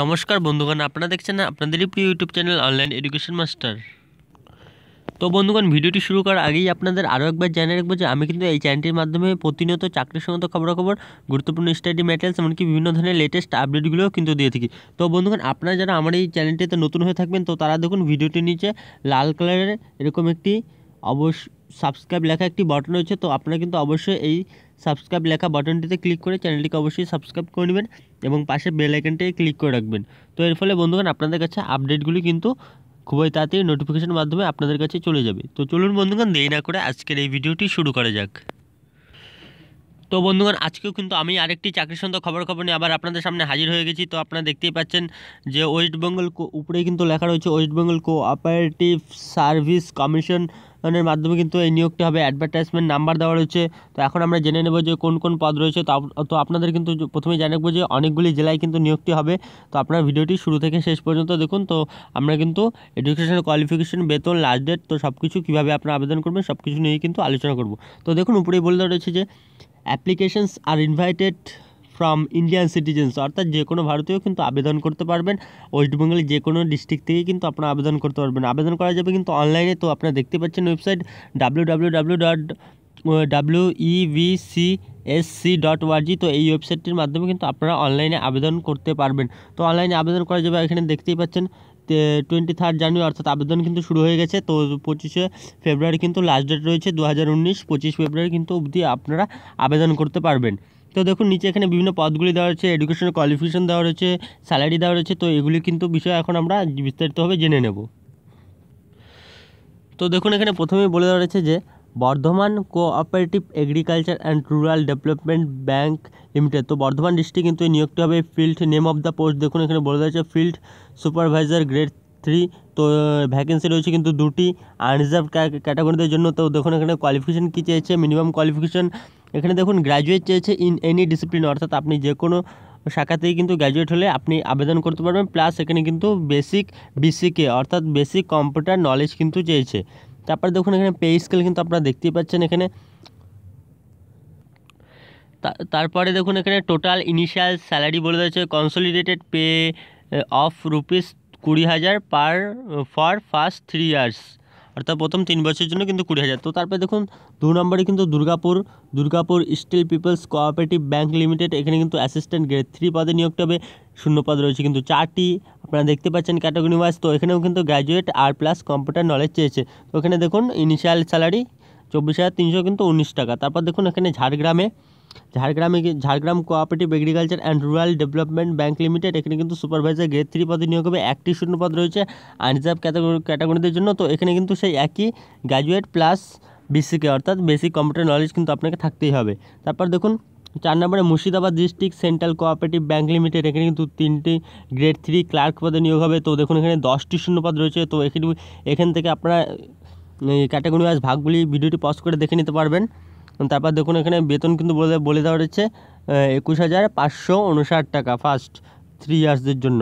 নমস্কার বন্ধুগণ আপনারা দেখছেন আপনাদেরই প্রিয় YouTube channel online education master তো বন্ধুগণ ভিডিওটি শুরু করার আগেই আপনাদের আরও একবার জানিয়ে রাখবো যে আমি কিন্তু এই চ্যানেলটির মাধ্যমে প্রতিনিয়ত চাকরি সংক্রান্ত খবরাখবর গুরুত্বপূর্ণ স্টাডি ম্যাটেরিয়ালস এমনকি বিভিন্ন ধরনের লেটেস্ট আপডেটগুলোও কিন্তু দিয়ে থাকি তো বন্ধুগণ আপনারা যারা আমার এই চ্যানেলটিতে নতুন হয়ে থাকবেন তো তারা দেখুন ভিডিওটির নিচে লাল কালারের এরকম একটি অবশ্য সাবস্ক্রাইব লেখা একটি বাটন রয়েছে তো আপনারা কিন্তু অবশ্যই এই সাবস্ক্রাইব লেখা বাটনটিতে ক্লিক করে চ্যানেলটিকে অবশ্যই সাবস্ক্রাইব করে নেবেন এবং পাশে বেল আইকনটিকে ক্লিক করে রাখবেন তো এর ফলে বন্ধুগণ আপনাদের কাছে আপডেটগুলি কিন্তু খুবই তাড়াতাড়ি নোটিফিকেশন মাধ্যমে আপনাদের কাছে চলে যাবে তো চলুন বন্ধুগণ দেরি না করে আজকের এই ভিডিওটি শুরু করা যাক তো বন্ধুগণ আজকেও কিন্তু আমি আরেকটি চাকরি সন্ত খবর খবর নিয়ে আবার আপনাদের সামনে হাজির হয়ে গেছি তো আপনারা দেখতেই পাচ্ছেন যে ওয়েস্ট বেঙ্গল উপরেই কিন্তু লেখা রয়েছে West Bengal cooperative service commission এর মাধ্যমে কিন্তু এই নিয়োগটি হবে অ্যাডভার্টাইজমেন্ট নাম্বার দেওয়া রয়েছে তো এখন আমরা জেনে নেব যে কোন কোন পদ রয়েছে তো আপনাদের কিন্তু প্রথমে জানাবো যে অনেকগুলি জেলায় কিন্তু নিয়োগটি হবে তো আপনার ভিডিওটি শুরু থেকে শেষ পর্যন্ত দেখুন তো আমরা কিন্তু এডুকেশন কোয়ালিফিকেশন বেতন লাস্ট ডেট তো সব কিছু কীভাবে আপনার আবেদন করবেন সব কিছু নিয়ে কিন্তু আলোচনা করব তো দেখুন উপরেই বলে দেওয়া রয়েছে যে applications are invited from Indian citizens অর্থাৎ যে কোনো ভারতীয় কিন্তু আবেদন করতে পারবেন ওয়েস্টবেঙ্গলের যে কোনো ডিস্ট্রিক্ট থেকে কিন্তু আপনারা আবেদন করতে পারবেন আবেদন করা যাবে কিন্তু অনলাইনে তো আপনারা দেখতে পাচ্ছেন website W dot W SC dot তো এই ওয়েবসাইটটির মাধ্যমে কিন্তু আপনারা অনলাইনে আবেদন করতে পারবেন তো অনলাইনে আবেদন করা যাবে এখানে দেখতেই পাচ্ছেন টোয়েন্টি থার্ড জানুয়ারি অর্থাৎ আবেদন কিন্তু শুরু হয়ে গেছে তো পঁচিশে ফেব্রুয়ারি কিন্তু লাস্ট ডেট রয়েছে দু হাজার উনিশ পঁচিশ ফেব্রুয়ারি কিন্তু অবধি আপনারা আবেদন করতে পারবেন তো দেখুন নিচে এখানে বিভিন্ন পদগুলি দেওয়া রয়েছে এডুকেশন কোয়ালিফিকেশন দেওয়া রয়েছে স্যালারি দেওয়া রয়েছে তো এগুলি কিন্তু বিষয় এখন আমরা বিস্তারিতভাবে জেনে নেব তো দেখুন এখানে প্রথমেই বলে দেওয়া রয়েছে যে Bardhaman cooperative agriculture and rural development bank limited তো বর্ধমান ডিস্ট্রিক্ট কিন্তু নিয়োগটি হবে field name of the post দেখুন এখানে বলে দেওয়া হয়েছে ফিল্ড সুপারভাইজার গ্রেড থ্রি তো ভ্যাকেন্সি রয়েছে কিন্তু দুটি আনরিজার্ভ ক্যাটাগরিদের জন্য তো দেখুন এখানে কোয়ালিফিকেশান কী চেয়েছে মিনিমাম কোয়ালিফিকেশান এখানে দেখুন গ্র্যাজুয়েট চেয়েছে ইন এনি ডিসিপ্লিন অর্থাৎ আপনি যে কোনো শাখাতেই কিন্তু গ্র্যাজুয়েট হলে আপনি আবেদন করতে পারবেন প্লাস এখানে কিন্তু বেসিক বিসিকে অর্থাৎ বেসিক কম্পিউটার নলেজ কিন্তু চেয়েছে তারপরে দেখুন এখানে পে স্কেল কিন্তু আপনারা দেখতেই পাচ্ছেন এখানে তারপরে দেখুন এখানে টোটাল ইনিশিয়াল স্যালারি বলে দিয়েছে কনসলিডেটেড পে অফ রুপিস কুড়ি হাজার per for first three years অর্থাৎ প্রথম তিন বছরের জন্য কিন্তু কুড়ি হাজার তো তারপরে দেখুন দু নম্বরে কিন্তু Durgapur Durgapur steel people's cooperative bank limited এখানে কিন্তু অ্যাসিস্ট্যান্ট গ্রেড থ্রি পদে নিয়োগ হবে শূন্য পদ রয়েছে কিন্তু চারটি আপনারা দেখতে পাচ্ছেন ক্যাটাগরি ওয়াইজ তো এখানেও কিন্তু গ্র্যাজুয়েট আর প্লাস কম্পিউটার নলেজ চেয়েছে তো এখানে দেখুন ইনিশিয়াল স্যালারি চব্বিশ হাজার তিনশো কিন্তু উনিশ টাকা তারপর দেখুন এখানে ঝাড়গ্রামে ঝাড়গ্রামে Jhargram cooperative agriculture and rural development bank limited এখানে কিন্তু সুপারভাইজার গ্রেড থ্রি পদে নিয়োগ হবে একটি শূন্য পদ রয়েছে আনরিজার্ভ ক্যাটাগরি ক্যাটাগরিদের জন্য তো এখানে কিন্তু সেই একই গ্র্যাজুয়েট প্লাস বিসিকে অর্থাৎ বেসিক কম্পিউটার নলেজ কিন্তু আপনাকে থাকতেই হবে তারপর দেখুন চার নম্বরে Murshidabad district central cooperative bank limited এখানে কিন্তু তিনটি গ্রেড থ্রি ক্লার্ক পদে নিয়োগ হবে তো দেখুন এখানে দশটি পদ রয়েছে তো এখানে এখান থেকে আপনারা ক্যাটাগরি ওয়াইজ ভাগগুলি ভিডিওটি পজ করে দেখে নিতে পারবেন তারপর দেখুন এখানে বেতন কিন্তু বলে বলে দেওয়া রয়েছে একুশ হাজার পাঁচশো উনষাট টাকা ফার্স্ট থ্রি ইয়ার্সদের জন্য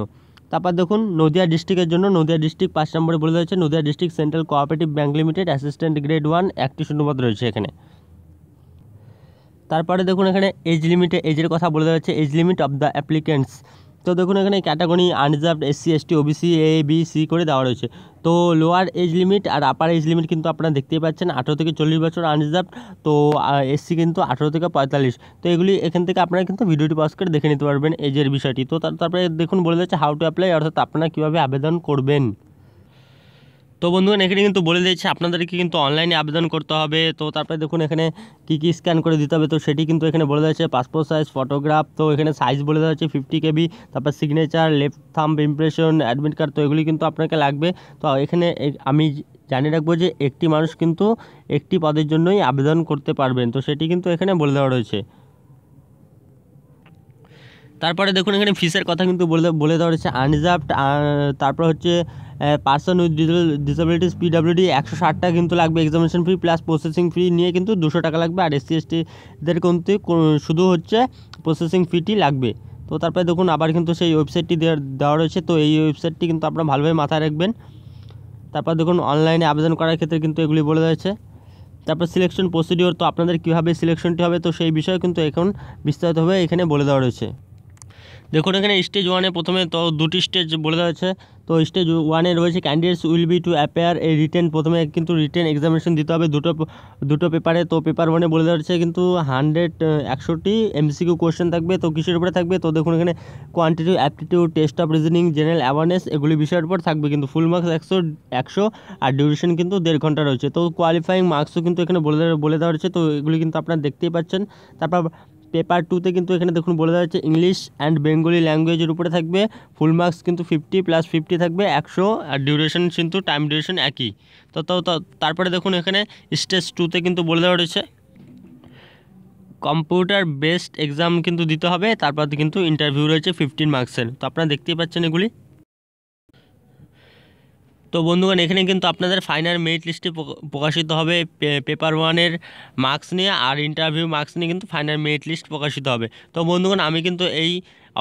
তারপর দেখুন নদিয়া ডিস্ট্রিক্টের জন্য নদিয়া ডিস্ট্রিক্ট পাঁচ নম্বরে বলে দেওয়া হচ্ছে Nadia district central cooperative bank limited assistant grade one একটি শূন্যপদ রয়েছে এখানে তারপরে দেখুন এখানে এজ লিমিটে এজের কথা বলে দেওয়া হচ্ছে age limit of the applicants তো দেখুন এখানে category unreserved SC ST OBC A B C করে দেওয়া রয়েছে তো লোয়ার এজ লিমিট আর আপার এজ লিমিট কিন্তু আপনারা দেখতেই পাচ্ছেন আঠেরো থেকে চল্লিশ বছর আনরিজার্ভ তো এসসি কিন্তু আঠেরো থেকে পঁয়তাল্লিশ তো এগুলি এখান থেকে আপনারা কিন্তু ভিডিওটি পাস করে দেখে নিতে পারবেন এজের বিষয়টি তো তারপরে দেখুন বলে যাচ্ছে হাউ টু অ্যাপ্লাই অর্থাৎ আপনারা কীভাবে আবেদন করবেন তো বন্ধুগণ এখানে কিন্তু বলে দিয়েছে আপনাদেরকে কিন্তু অনলাইনে আবেদন করতে হবে তো তারপরে দেখুন এখানে কী কী স্ক্যান করে দিতে হবে তো সেটি কিন্তু এখানে বলে দিয়েছে পাসপোর্ট সাইজ ফটোগ্রাফ তো এখানে সাইজ বলে দেওয়া হচ্ছে ফিফটি কেবি তারপর signature left thumb impression admit card তো এগুলি কিন্তু আপনাকে লাগবে তো এখানে আমি জানিয়ে রাখবো যে একটি মানুষ কিন্তু একটি পদের জন্যই আবেদন করতে পারবেন তো সেটি কিন্তু এখানে বলে দেওয়া রয়েছে তারপরে দেখুন এখানে ফিসের কথা কিন্তু বলে বলে দেওয়া রয়েছে আনরিজার্ভড তারপর হচ্ছে পার্সন উইথ ডিসেবিলিটি পিডাব্লিউডি একশো ষাট টাকা কিন্তু লাগবে examination fee plus processing fee নিয়ে কিন্তু দুশো টাকা লাগবে আর এসসি এসটিদের কিন্তু শুধু হচ্ছে প্রসেসিং ফিটি লাগবে তো তারপরে দেখুন আবার কিন্তু সেই ওয়েবসাইটটি দেওয়া রয়েছে তো এই ওয়েবসাইটটি কিন্তু আপনারা ভালোভাবে মাথায় রাখবেন তারপর দেখুন অনলাইনে আবেদন করার ক্ষেত্রে কিন্তু এগুলি বলে রয়েছে তারপর সিলেকশন প্রসিডিওর তো আপনাদের কীভাবে সিলেকশনটি হবে তো সেই বিষয়ে কিন্তু এখন বিস্তারিতভাবে এখানে বলে দেওয়া রয়েছে দেখুন এখানে স্টেজ ওয়ানে প্রথমে তো দুটি স্টেজ বলে দেওয়া হয়েছে তো স্টেজ ওয়ানে রয়েছে candidates will be to appear এই রিটেন প্রথমে কিন্তু রিটেন এক্সামিনেশন দিতে হবে দুটো দুটো পেপারে তো পেপার ওয়ানে বলে দেওয়া হচ্ছে কিন্তু হান্ড্রেড একশোটি এমসিকিউ কোয়েশ্চেন থাকবে তো কিসের উপরে থাকবে তো দেখুন এখানে quantitative aptitude test of reasoning general awareness এগুলি বিষয়ের উপর থাকবে কিন্তু ফুল মার্কস একশো একশো আর ডিউরেশন কিন্তু দেড় ঘন্টা রয়েছে তো কোয়ালিফাইং মার্কসও কিন্তু এখানে বলে বলে দেওয়া হচ্ছে তো এগুলি কিন্তু আপনারা দেখতেই পাচ্ছেন তারপর পেপার টুতে কিন্তু এখানে দেখুন বলে দেওয়া হচ্ছে ইংলিশ অ্যান্ড বেঙ্গলি ল্যাঙ্গুয়েজের উপরে থাকবে ফুল মার্কস কিন্তু ফিফটি প্লাস ফিফটি থাকবে একশো আর ডিউরেশন কিন্তু টাইম ডিউরেশন একই তো তারপরে দেখুন এখানে স্টেজ টুতে কিন্তু বলে দেওয়া রয়েছে কম্পিউটার বেসড এক্সাম কিন্তু দিতে হবে তারপর কিন্তু ইন্টারভিউ রয়েছে ফিফটিন মার্কসের তো আপনারা দেখতেই পাচ্ছেন এগুলি তো বন্ধুগণ এখানে কিন্তু আপনাদের ফাইনাল মেরিট লিস্টে প্রকাশিত হবে পেপার ওয়ানের মার্কস নিয়ে আর ইন্টারভিউ মার্কস নিয়ে কিন্তু ফাইনাল মেরিট লিস্ট প্রকাশিত হবে তো বন্ধুগণ আমি কিন্তু এই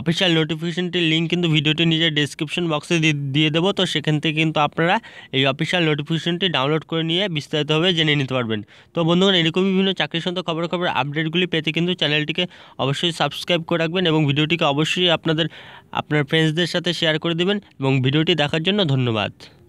অফিসিয়াল নোটিফিকেশানটির লিঙ্ক কিন্তু ভিডিওটি নিজের ডিসক্রিপশন বক্সে দিয়ে দেবো তো সেখান থেকে কিন্তু আপনারা এই অফিসিয়াল নোটিফিকেশনটি ডাউনলোড করে নিয়ে বিস্তারিতভাবে জেনে নিতে পারবেন তো বন্ধুগণ এরকমই বিভিন্ন চাকরি সন্ত খবর খবর আপডেটগুলি পেতে কিন্তু চ্যানেলটিকে অবশ্যই সাবস্ক্রাইব করে রাখবেন এবং ভিডিওটিকে অবশ্যই আপনাদের আপনার ফ্রেন্ডসদের সাথে শেয়ার করে দেবেন এবং ভিডিওটি দেখার জন্য ধন্যবাদ